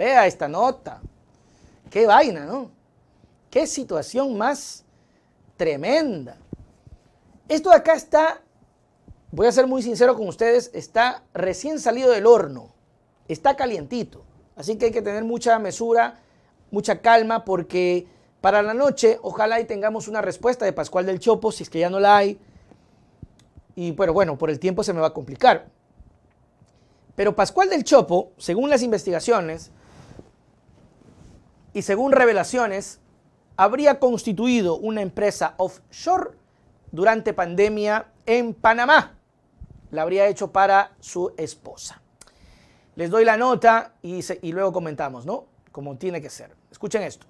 Vea esta nota. Qué vaina, ¿no? Qué situación más tremenda. Esto de acá está, voy a ser muy sincero con ustedes, está recién salido del horno. Está calientito. Así que hay que tener mucha mesura, mucha calma, porque para la noche ojalá y tengamos una respuesta de Pascual del Chopo, si es que ya no la hay. Y pero bueno, por el tiempo se me va a complicar. Pero Pascual del Chopo, según las investigaciones, y según revelaciones, habría constituido una empresa offshore durante pandemia en Panamá. La habría hecho para su esposa. Les doy la nota y, y luego comentamos, ¿no? Como tiene que ser. Escuchen esto.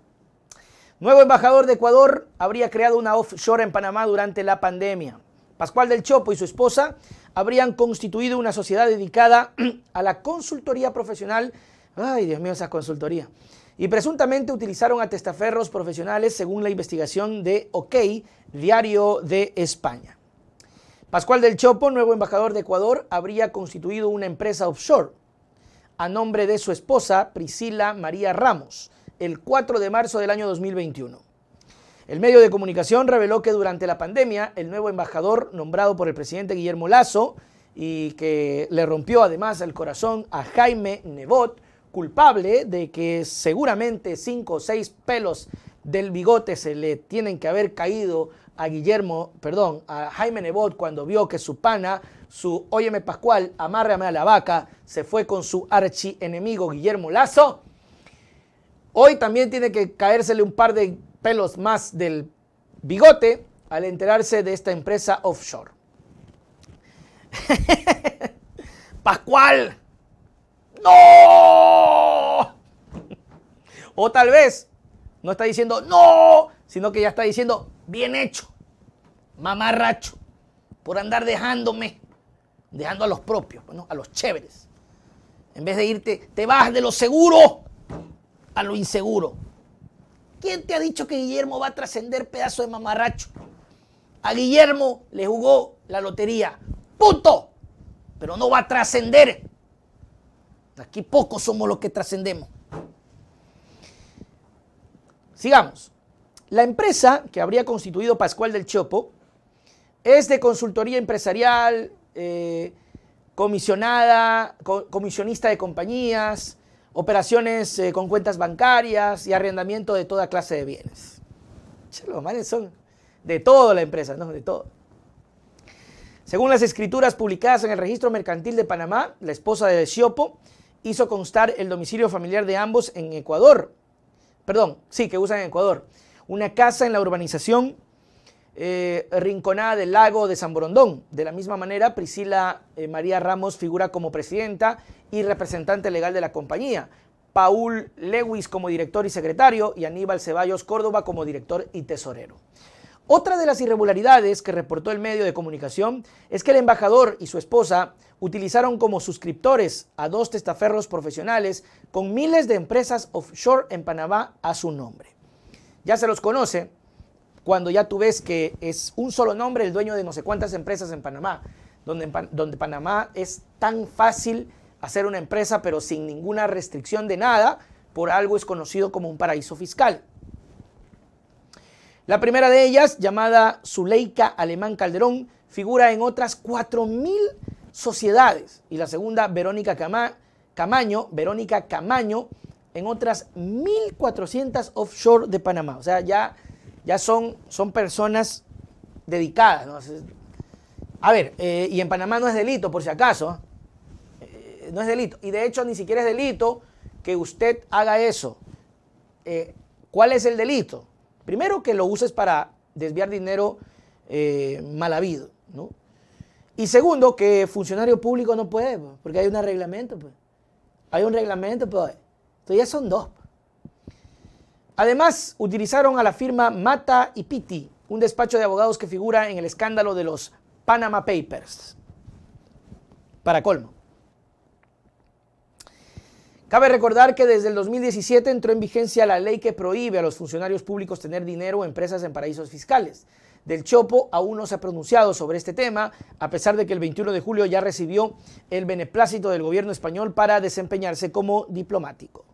Nuevo embajador de Ecuador habría creado una offshore en Panamá durante la pandemia. Pascual del Chopo y su esposa habrían constituido una sociedad dedicada a la consultoría profesional. Ay, Dios mío, esa consultoría y presuntamente utilizaron a testaferros profesionales según la investigación de OK, Diario de España. Pascual del Chopo, nuevo embajador de Ecuador, habría constituido una empresa offshore a nombre de su esposa Priscila María Ramos el 4 de marzo del año 2021. El medio de comunicación reveló que durante la pandemia el nuevo embajador nombrado por el presidente Guillermo Lazo y que le rompió además el corazón a Jaime Nebot, culpable de que seguramente cinco o seis pelos del bigote se le tienen que haber caído a Guillermo, perdón, a Jaime Nebot cuando vio que su pana, su Óyeme Pascual, amárrame a la vaca, se fue con su archienemigo Guillermo Lazo. Hoy también tiene que caérsele un par de pelos más del bigote al enterarse de esta empresa offshore. Pascual, ¡No! O tal vez no está diciendo ¡No! Sino que ya está diciendo ¡Bien hecho! Mamarracho. Por andar dejándome. Dejando a los propios, bueno, a los chéveres. En vez de irte, te vas de lo seguro a lo inseguro. ¿Quién te ha dicho que Guillermo va a trascender pedazo de mamarracho? A Guillermo le jugó la lotería. ¡Punto! Pero no va a trascender Aquí pocos somos los que trascendemos. Sigamos. La empresa que habría constituido Pascual del Chopo es de consultoría empresarial, eh, comisionada, comisionista de compañías, operaciones eh, con cuentas bancarias y arrendamiento de toda clase de bienes. Los manes son de toda la empresa, ¿no? De todo. Según las escrituras publicadas en el Registro Mercantil de Panamá, la esposa de Chopo hizo constar el domicilio familiar de ambos en Ecuador. Perdón, sí, que usan en Ecuador. Una casa en la urbanización eh, Rinconada del Lago de San Borondón. De la misma manera, Priscila eh, María Ramos figura como presidenta y representante legal de la compañía. Paul Lewis como director y secretario y Aníbal Ceballos Córdoba como director y tesorero. Otra de las irregularidades que reportó el medio de comunicación es que el embajador y su esposa utilizaron como suscriptores a dos testaferros profesionales con miles de empresas offshore en Panamá a su nombre. Ya se los conoce cuando ya tú ves que es un solo nombre el dueño de no sé cuántas empresas en Panamá, donde, donde Panamá es tan fácil hacer una empresa pero sin ninguna restricción de nada, por algo es conocido como un paraíso fiscal. La primera de ellas, llamada Zuleika Alemán Calderón, figura en otras 4.000 sociedades. Y la segunda, Verónica Camaño, Verónica Camaño, en otras 1.400 offshore de Panamá. O sea, ya, ya son, son personas dedicadas. A ver, eh, y en Panamá no es delito, por si acaso. ¿ah? Eh, no es delito. Y de hecho, ni siquiera es delito que usted haga eso. Eh, ¿Cuál es el delito? Primero que lo uses para desviar dinero eh, mal habido, ¿no? Y segundo, que funcionario público no puede, porque hay un reglamento, pues. Hay un reglamento, pues. Entonces ya son dos. Además, utilizaron a la firma Mata y Piti, un despacho de abogados que figura en el escándalo de los Panama Papers. Para colmo. Cabe recordar que desde el 2017 entró en vigencia la ley que prohíbe a los funcionarios públicos tener dinero o empresas en paraísos fiscales. Del Chopo aún no se ha pronunciado sobre este tema, a pesar de que el 21 de julio ya recibió el beneplácito del gobierno español para desempeñarse como diplomático.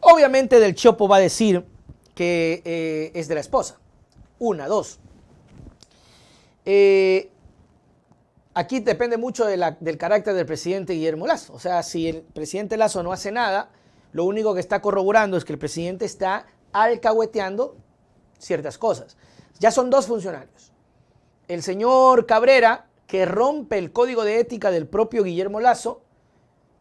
Obviamente Del Chopo va a decir que eh, es de la esposa. Una, dos. Eh, aquí depende mucho del carácter del presidente Guillermo Lazo. O sea, si el presidente Lazo no hace nada, lo único que está corroborando es que el presidente está alcahueteando ciertas cosas. Ya son dos funcionarios. El señor Cabrera, que rompe el código de ética del propio Guillermo Lazo,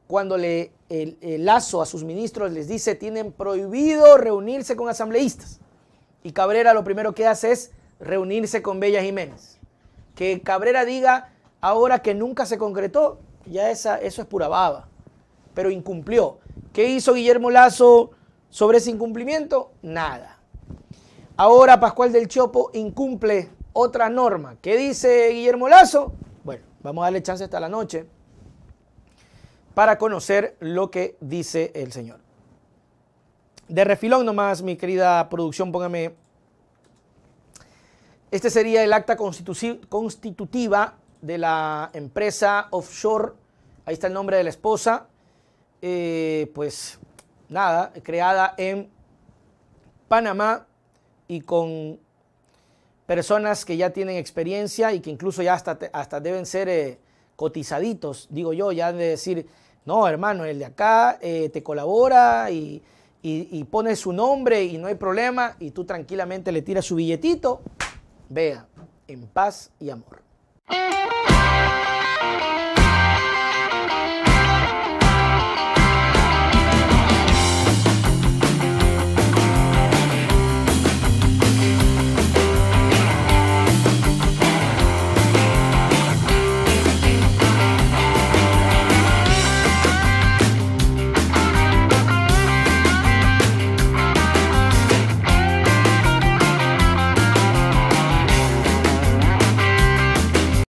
cuando le, el, Lazo a sus ministros les dice tienen prohibido reunirse con asambleístas. Y Cabrera lo primero que hace es reunirse con Bella Jiménez. Que Cabrera diga Ahora que nunca se concretó, ya esa, eso es pura baba. Pero incumplió. ¿Qué hizo Guillermo Lazo sobre ese incumplimiento? Nada. Ahora Pascual del Chopo incumple otra norma. ¿Qué dice Guillermo Lazo? Bueno, vamos a darle chance hasta la noche para conocer lo que dice el señor. De refilón nomás, mi querida producción, póngame. Este sería el acta constitutiva de la empresa offshore, ahí está el nombre de la esposa, eh, pues nada, creada en Panamá y con personas que ya tienen experiencia y que incluso ya hasta, hasta deben ser eh, cotizaditos, digo yo, ya de decir, no, hermano, el de acá eh, te colabora y, y, pone su nombre y no hay problema y tú tranquilamente le tiras su billetito, vea, en paz y amor.